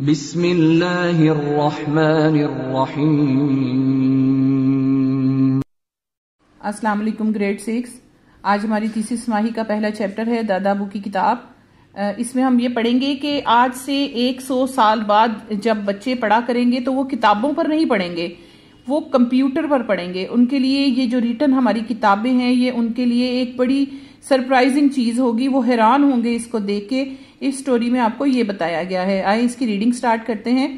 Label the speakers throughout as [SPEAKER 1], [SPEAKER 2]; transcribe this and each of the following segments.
[SPEAKER 1] अस्सलाम वालेकुम grade six आज हमारी तीसरी समाही का पहला चैप्टर है दादा अबू की किताब इसमें हम ये पढ़ेंगे कि आज से 100 साल बाद जब बच्चे पढ़ा करेंगे तो वो किताबों पर नहीं पढ़ेंगे वो कंप्यूटर पर पढ़ेंगे उनके लिए ये जो रिटर्न हमारी किताबें हैं ये उनके लिए एक बड़ी सरप्राइजिंग चीज़ होगी वो हैरान होंगे इसको देख के इस स्टोरी में आपको ये बताया गया है आए इसकी रीडिंग स्टार्ट करते हैं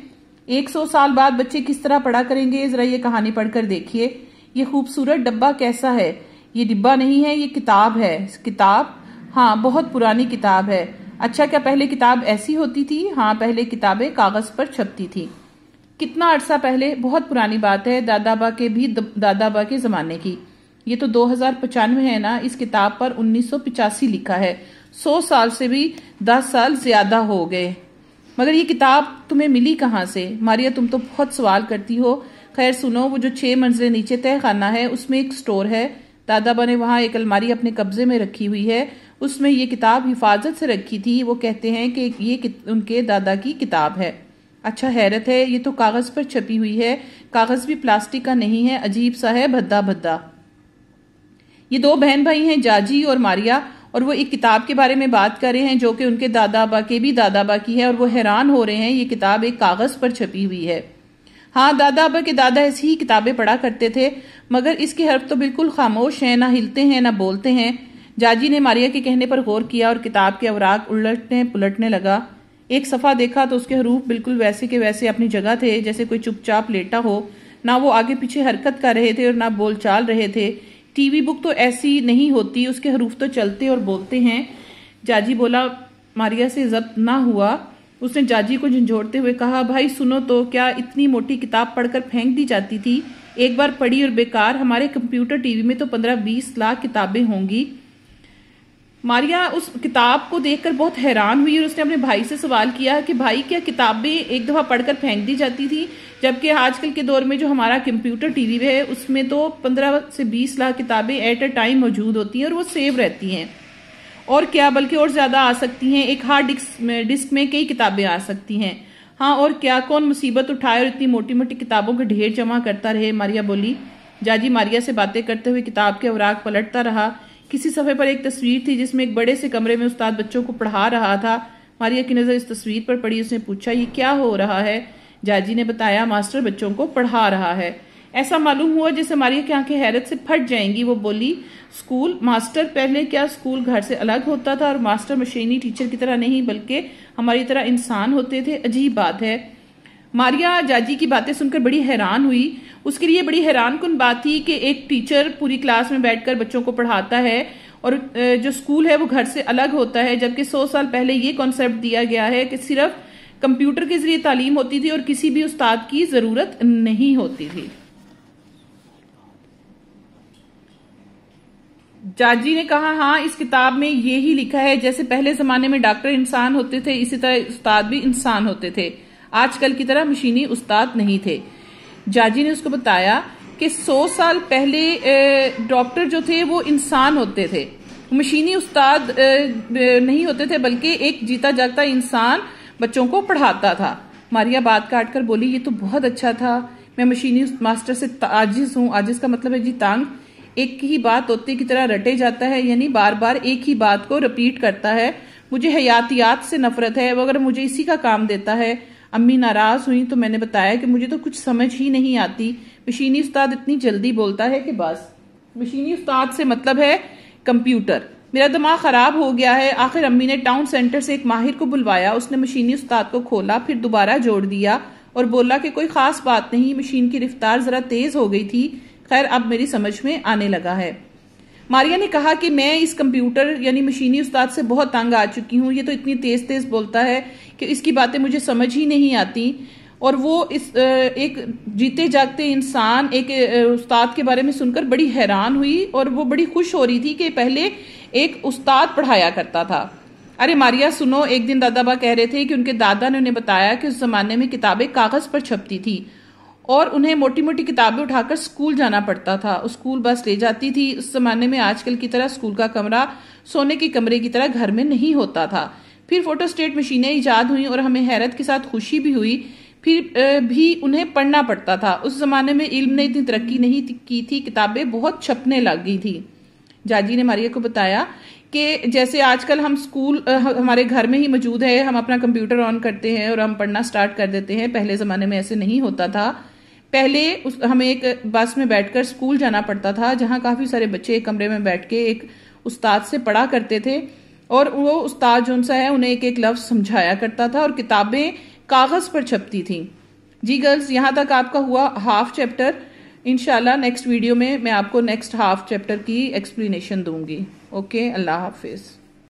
[SPEAKER 1] 100 साल बाद बच्चे किस तरह पढ़ा करेंगे ज़रा ये कहानी पढ़कर देखिए ये खूबसूरत डब्बा कैसा है ये डिब्बा नहीं है ये किताब है किताब हाँ बहुत पुरानी किताब है अच्छा क्या पहले किताब ऐसी होती थी हाँ पहले किताबें कागज़ पर छपती थी कितना अरसा पहले बहुत पुरानी बात है दादाबा के भी दादाबा के ज़माने की ये तो दो है ना इस किताब पर पिचासी लिखा है सौ साल से भी दस साल ज्यादा हो गए मगर ये किताब तुम्हें मिली कहाँ से मारिया तुम तो बहुत सवाल करती हो खैर सुनो वो जो छः मंजिले नीचे तय खाना है उसमें एक स्टोर है दादाबा ने वहाँ एक अलमारी अपने कब्जे में रखी हुई है उसमें ये किताब हिफाजत से रखी थी वो कहते हैं कि ये उनके दादा की किताब है अच्छा हैरत है ये तो कागज़ पर छपी हुई है कागज़ भी प्लास्टिक का नहीं है अजीब सा है भद्दा भद्दा ये दो बहन भाई हैं जाजी और मारिया और वो एक किताब के बारे में बात कर रहे हैं जो कि उनके दादाबा के भी दादाबा की है और वो हैरान हो रहे हैं ये किताब एक कागज़ पर छपी हुई है हाँ दादाबा के दादा ऐसी ही किताबें पढ़ा करते थे मगर इसके हर्फ तो बिल्कुल खामोश हैं ना हिलते हैं ना बोलते हैं जाजी ने मारिया के कहने पर गौर किया और किताब के अवराक उलटने पुलटने लगा एक सफ़ा देखा तो उसके हरूफ बिल्कुल वैसे के वैसे अपनी जगह थे जैसे कोई चुपचाप लेटा हो ना वो आगे पीछे हरकत कर रहे थे और ना बोलचाल रहे थे टीवी बुक तो ऐसी नहीं होती उसके हरूफ तो चलते और बोलते हैं जाजी बोला मारिया से जब्त ना हुआ उसने जाजी को झंझोड़ते हुए कहा भाई सुनो तो क्या इतनी मोटी किताब पढ़कर फेंक दी जाती थी एक बार पढ़ी और बेकार हमारे कंप्यूटर टीवी में तो पंद्रह बीस लाख किताबें होंगी मारिया उस किताब को देखकर बहुत हैरान हुई और उसने अपने भाई से सवाल किया कि भाई क्या किताबें एक दफ़ा पढ़कर फेंक दी जाती थी जबकि आजकल के दौर में जो हमारा कंप्यूटर टीवी है उसमें तो पंद्रह से बीस लाख किताबें एट ए टाइम मौजूद होती हैं और वो सेव रहती हैं और क्या बल्कि और ज़्यादा आ सकती हैं एक हार्ड डिस्क डिस्क में कई किताबें आ सकती हैं हाँ और क्या कौन मुसीबत उठाए और इतनी मोटी मोटी किताबों के ढेर जमा करता रहे मारिया बोली जाजी मारिया से बातें करते हुए किताब के अवराग पलटता रहा किसी सफ़े पर एक तस्वीर थी जिसमें एक बड़े से कमरे में उस्ताद बच्चों को पढ़ा रहा था मारिया की नज़र इस तस्वीर पर पड़ी उसने पूछा ये क्या हो रहा है जाजी ने बताया मास्टर बच्चों को पढ़ा रहा है ऐसा मालूम हुआ जैसे मारिया की आंखें हैरत से फट जाएंगी वो बोली स्कूल मास्टर पहले क्या स्कूल घर से अलग होता था और मास्टर मशीनी टीचर की तरह नहीं बल्कि हमारी तरह इंसान होते थे अजीब बात है मारिया जाजी की बातें सुनकर बड़ी हैरान हुई उसके लिए बड़ी हैरान कन बात थी कि एक टीचर पूरी क्लास में बैठकर बच्चों को पढ़ाता है और जो स्कूल है वो घर से अलग होता है जबकि सौ साल पहले ये कॉन्सेप्ट दिया गया है कि सिर्फ कंप्यूटर के जरिए तालीम होती थी और किसी भी उस्ताद की ज़रूरत नहीं होती थी जाजी ने कहा हाँ इस किताब में ये ही लिखा है जैसे पहले जमाने में डॉक्टर इंसान होते थे इसी तरह उस्ताद भी इंसान होते थे आजकल की तरह मशीनी उस्ताद नहीं थे जाजी ने उसको बताया कि 100 साल पहले डॉक्टर जो थे वो इंसान होते थे मशीनी उस्ताद नहीं होते थे बल्कि एक जीता जागता इंसान बच्चों को पढ़ाता था मारिया बात काट कर बोली ये तो बहुत अच्छा था मैं मशीनी मास्टर से आजिज हूँ आजिज का मतलब है जी तांग एक ही बात तोते की तरह रटे जाता है यानी बार बार एक ही बात को रिपीट करता है मुझे हयातियात से नफरत है वो अगर मुझे इसी का काम देता है अम्मी नाराज़ हुई तो मैंने बताया कि मुझे तो कुछ समझ ही नहीं आती मशीनी उस्ताद इतनी जल्दी बोलता है कि बस मशीनी उस्ताद से मतलब है कंप्यूटर मेरा दिमाग ख़राब हो गया है आखिर अम्मी ने टाउन सेंटर से एक माहिर को बुलवाया उसने मशीनी उस्ताद को खोला फिर दोबारा जोड़ दिया और बोला कि कोई ख़ास बात नहीं मशीन की रफ्तार ज़रा तेज़ हो गई थी खैर अब मेरी समझ में आने लगा है मारिया ने कहा कि मैं इस कंप्यूटर यानी मशीनी उस्ताद से बहुत तंग आ चुकी हूँ ये तो इतनी तेज़ तेज़ बोलता है कि इसकी बातें मुझे समझ ही नहीं आती और वो इस एक जीते जागते इंसान एक उस्ताद के बारे में सुनकर बड़ी हैरान हुई और वो बड़ी खुश हो रही थी कि पहले एक उस्ताद पढ़ाया करता था अरे मारिया सुनो एक दिन दादाबा कह रहे थे कि उनके दादा ने उन्हें बताया कि उस ज़माने में किताबें कागज़ पर छपती थी और उन्हें मोटी मोटी किताबें उठाकर स्कूल जाना पड़ता था स्कूल बस ले जाती थी उस जमाने में आजकल की तरह स्कूल का कमरा सोने के कमरे की तरह घर में नहीं होता था फिर फोटोस्टेट मशीनें ईजाद हुई और हमें हैरत के साथ खुशी भी हुई फिर भी उन्हें पढ़ना पड़ता था उस जमाने में इल्म ने इतनी तरक्की नहीं की थी किताबें बहुत छपने लग गई थी जाजी ने मारिया को बताया कि जैसे आजकल हम स्कूल हमारे घर में ही मौजूद है हम अपना कंप्यूटर ऑन करते हैं और हम पढ़ना स्टार्ट कर देते हैं पहले ज़माने में ऐसे नहीं होता था पहले उस हमें एक बस में बैठकर स्कूल जाना पड़ता था जहाँ काफ़ी सारे बच्चे एक कमरे में बैठ के एक उस्ताद से पढ़ा करते थे और वो उस्ताद जो सा है उन्हें एक एक लफ्ज़ समझाया करता था और किताबें कागज़ पर छपती थी जी गर्ल्स यहाँ तक आपका हुआ हाफ चैप्टर इनशाला नेक्स्ट वीडियो में मैं आपको नेक्स्ट हाफ चैप्टर की एक्सप्लेनेशन दूंगी ओके अल्लाह हाफिज़